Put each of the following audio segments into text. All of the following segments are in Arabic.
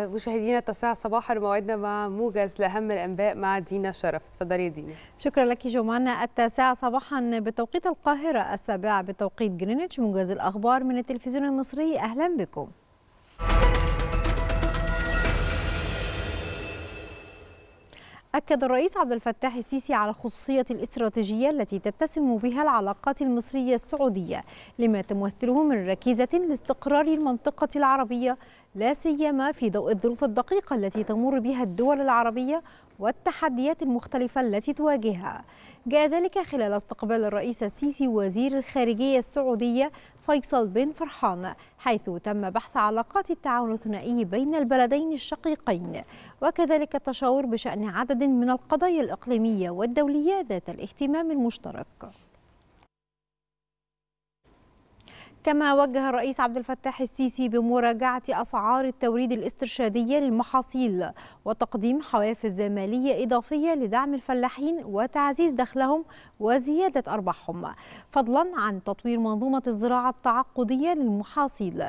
مشاهدينا التاسعة صباحا موعدنا مع موجز لأهم الأنباء مع دينا شرف اتفضلي يا دينا شكرا لك جمانة التاسعة صباحا بتوقيت القاهرة السابعة بتوقيت جرينتش موجز الأخبار من التلفزيون المصري أهلا بكم أكد الرئيس عبد الفتاح السيسي على خصوصية الاستراتيجية التي تتسم بها العلاقات المصرية السعودية لما تمثله من ركيزة لاستقرار المنطقة العربية لا سيما في ضوء الظروف الدقيقة التي تمر بها الدول العربية والتحديات المختلفة التي تواجهها جاء ذلك خلال استقبال الرئيس السيسي وزير الخارجية السعودية فيصل بن فرحان حيث تم بحث علاقات التعاون الثنائي بين البلدين الشقيقين وكذلك التشاور بشأن عدد من القضايا الإقليمية والدولية ذات الاهتمام المشترك كما وجه الرئيس عبد الفتاح السيسي بمراجعة أسعار التوريد الاسترشادية للمحاصيل وتقديم حوافز مالية إضافية لدعم الفلاحين وتعزيز دخلهم وزيادة أرباحهم فضلا عن تطوير منظومة الزراعة التعاقدية للمحاصيل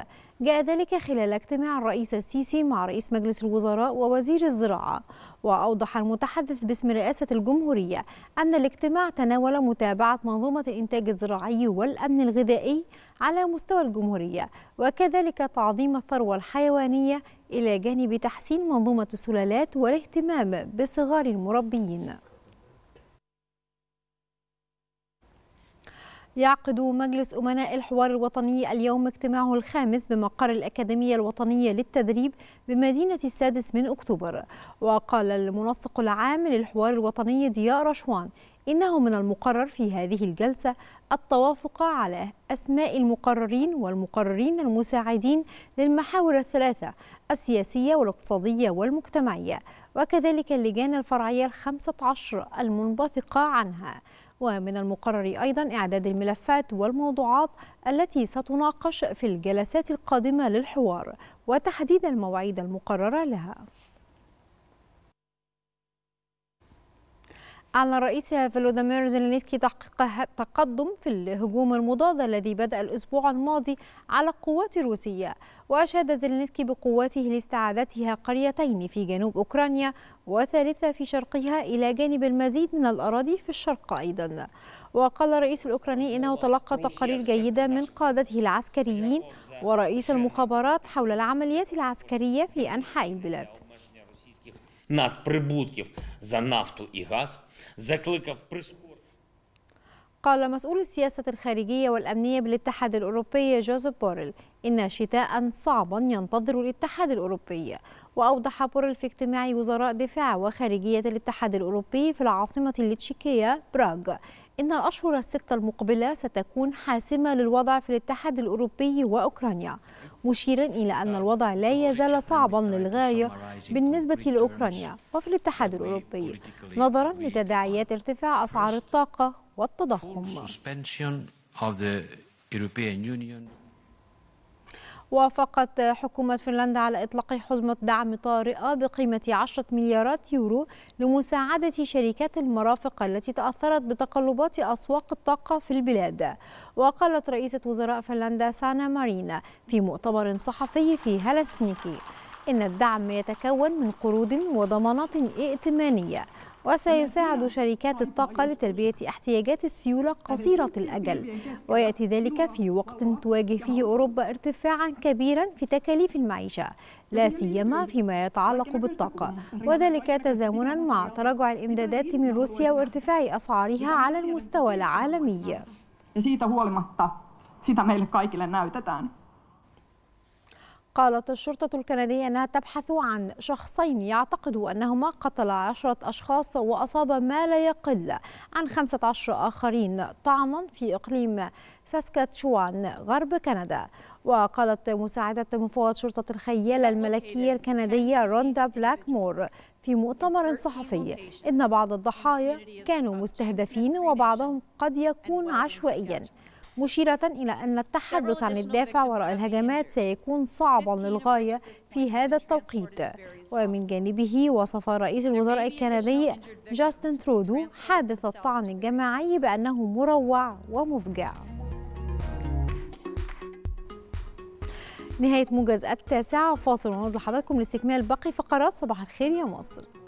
جاء ذلك خلال اجتماع الرئيس السيسي مع رئيس مجلس الوزراء ووزير الزراعة وأوضح المتحدث باسم رئاسة الجمهورية أن الاجتماع تناول متابعة منظومة الإنتاج الزراعي والأمن الغذائي على مستوى الجمهورية وكذلك تعظيم الثروة الحيوانية إلى جانب تحسين منظومة السلالات والاهتمام بصغار المربيين يعقد مجلس أمناء الحوار الوطني اليوم اجتماعه الخامس بمقر الأكاديمية الوطنية للتدريب بمدينة السادس من أكتوبر وقال المنسق العام للحوار الوطني ضياء رشوان إنه من المقرر في هذه الجلسة التوافق على أسماء المقررين والمقررين المساعدين للمحاور الثلاثة السياسية والاقتصادية والمجتمعية وكذلك اللجان الفرعية الخمسة عشر المنبثقة عنها ومن المقرر أيضا إعداد الملفات والموضوعات التي ستناقش في الجلسات القادمة للحوار وتحديد المواعيد المقررة لها أعلن الرئيس فلوديمير زيلينسكي تحقيق تقدم في الهجوم المضاد الذي بدأ الأسبوع الماضي على القوات الروسية وأشاد زيلينسكي بقواته لاستعادتها قريتين في جنوب أوكرانيا وثالثة في شرقها إلى جانب المزيد من الأراضي في الشرق أيضا وقال الرئيس الأوكراني إنه تلقى تقارير جيدة من قادته العسكريين ورئيس المخابرات حول العمليات العسكرية في أنحاء البلاد надприбутків за нафту і газ, закликав прискорення. قال مسؤول السياسة الخارجية والأمنية بالاتحاد الأوروبي جوزيف بوريل إن شتاء صعبا ينتظر الاتحاد الأوروبي وأوضح بوريل في اجتماع وزراء دفاع وخارجية الاتحاد الأوروبي في العاصمة التشيكية براغ إن الأشهر الستة المقبلة ستكون حاسمة للوضع في الاتحاد الأوروبي وأوكرانيا مشيرا إلى أن الوضع لا يزال صعبا للغاية بالنسبة لأوكرانيا وفي الاتحاد الأوروبي نظرا لتداعيات ارتفاع أسعار الطاقة والتضخم وافقت حكومة فنلندا على إطلاق حزمة دعم طارئة بقيمة 10 مليارات يورو لمساعدة شركات المرافق التي تأثرت بتقلبات أسواق الطاقة في البلاد وقالت رئيسة وزراء فنلندا سانا مارينا في مؤتمر صحفي في هلسنيكي إن الدعم يتكون من قروض وضمانات ائتمانية وسيساعد شركات الطاقة لتلبية احتياجات السيولة قصيرة الأجل ويأتي ذلك في وقت تواجه فيه أوروبا ارتفاعا كبيرا في تكاليف المعيشة لا سيما فيما يتعلق بالطاقة وذلك تزامنا مع تراجع الإمدادات من روسيا وارتفاع أسعارها على المستوى العالمي. siitä huolimatta sitä meille kaikille näytetään. قالت الشرطة الكندية أنها تبحث عن شخصين يعتقد أنهما قتل عشرة أشخاص وأصاب ما لا يقل عن 15 آخرين طعنا في إقليم ساسكاتشوان غرب كندا وقالت مساعدة مفوض شرطة الخيالة الملكية الكندية روندا بلاكمور في مؤتمر صحفي إن بعض الضحايا كانوا مستهدفين وبعضهم قد يكون عشوائياً مشيرة إلى أن التحدث عن الدافع وراء الهجمات سيكون صعبا للغاية في هذا التوقيت ومن جانبه وصف رئيس الوزراء الكندي جاستن ترودو حادث الطعن الجماعي بأنه مروع ومفجع نهاية موجز التاسعة فاصل ونعود لحضراتكم لاستكمال باقي فقرات صباح الخير يا مصر